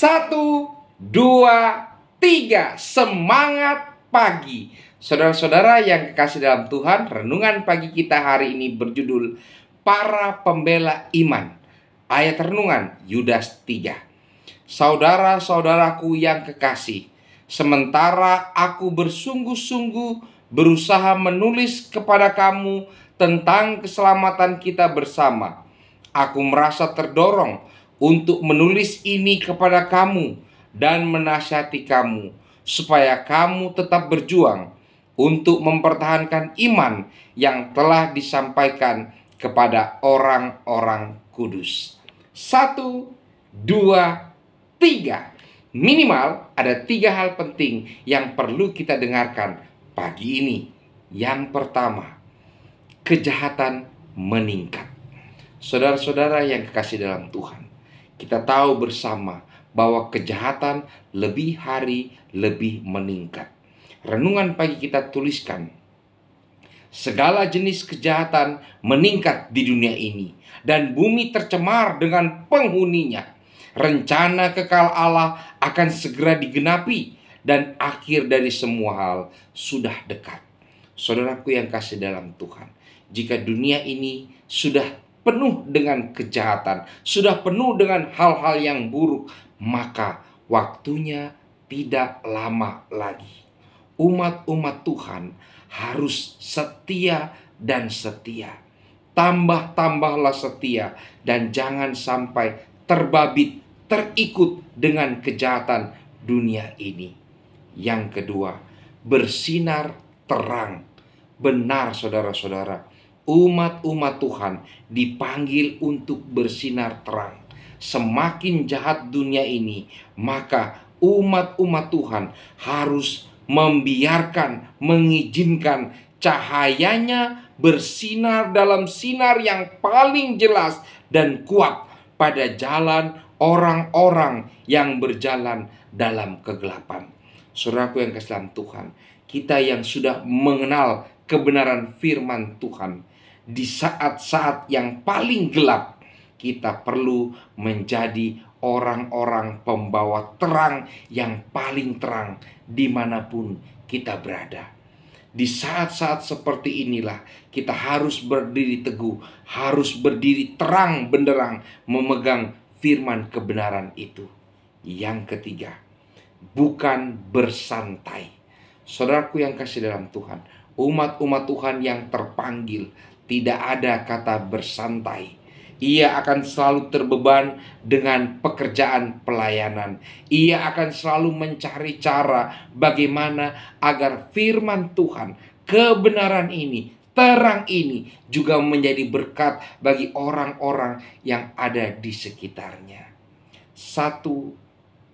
Satu, dua, tiga. Semangat pagi. Saudara-saudara yang kekasih dalam Tuhan, renungan pagi kita hari ini berjudul Para Pembela Iman. Ayat renungan Yudas 3. Saudara-saudaraku yang kekasih, sementara aku bersungguh-sungguh berusaha menulis kepada kamu tentang keselamatan kita bersama, aku merasa terdorong untuk menulis ini kepada kamu dan menasihati kamu, supaya kamu tetap berjuang untuk mempertahankan iman yang telah disampaikan kepada orang-orang kudus. Satu, dua, tiga. Minimal ada tiga hal penting yang perlu kita dengarkan pagi ini. Yang pertama, kejahatan meningkat. Saudara-saudara yang kekasih dalam Tuhan, kita tahu bersama bahwa kejahatan lebih hari lebih meningkat. Renungan pagi kita tuliskan segala jenis kejahatan meningkat di dunia ini, dan bumi tercemar dengan penghuninya. Rencana kekal Allah akan segera digenapi, dan akhir dari semua hal sudah dekat. Saudaraku yang kasih dalam Tuhan, jika dunia ini sudah penuh dengan kejahatan, sudah penuh dengan hal-hal yang buruk, maka waktunya tidak lama lagi. Umat-umat Tuhan harus setia dan setia. Tambah-tambahlah setia dan jangan sampai terbabit, terikut dengan kejahatan dunia ini. Yang kedua, bersinar terang. Benar saudara-saudara, umat-umat Tuhan dipanggil untuk bersinar terang. Semakin jahat dunia ini, maka umat-umat Tuhan harus membiarkan, mengizinkan cahayanya bersinar dalam sinar yang paling jelas dan kuat pada jalan orang-orang yang berjalan dalam kegelapan. Suraku yang kesalahan Tuhan, kita yang sudah mengenal kebenaran firman Tuhan, di saat-saat yang paling gelap, kita perlu menjadi orang-orang pembawa terang yang paling terang dimanapun kita berada. Di saat-saat seperti inilah kita harus berdiri teguh, harus berdiri terang benderang memegang firman kebenaran itu. Yang ketiga, bukan bersantai. Saudaraku yang kasih dalam Tuhan, umat-umat Tuhan yang terpanggil tidak ada kata bersantai. Ia akan selalu terbeban dengan pekerjaan pelayanan. Ia akan selalu mencari cara bagaimana agar firman Tuhan, kebenaran ini, terang ini juga menjadi berkat bagi orang-orang yang ada di sekitarnya. Satu,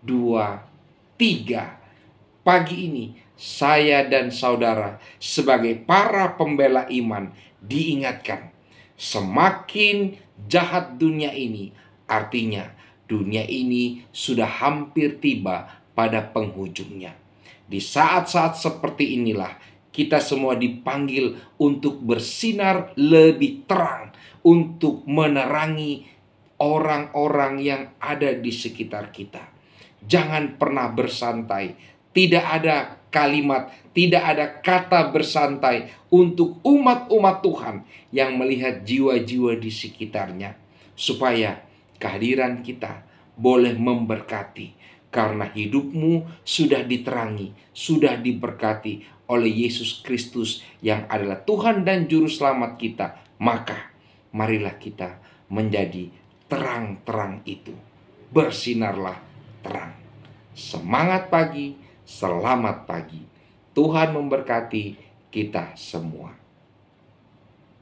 dua, tiga pagi ini saya dan saudara sebagai para pembela iman diingatkan semakin jahat dunia ini artinya dunia ini sudah hampir tiba pada penghujungnya. Di saat-saat seperti inilah kita semua dipanggil untuk bersinar lebih terang, untuk menerangi orang-orang yang ada di sekitar kita. Jangan pernah bersantai tidak ada kalimat, tidak ada kata bersantai untuk umat-umat Tuhan yang melihat jiwa-jiwa di sekitarnya, supaya kehadiran kita boleh memberkati, karena hidupmu sudah diterangi, sudah diberkati oleh Yesus Kristus yang adalah Tuhan dan Juru Selamat kita. Maka, marilah kita menjadi terang-terang itu. Bersinarlah terang. Semangat pagi! Selamat pagi. Tuhan memberkati kita semua.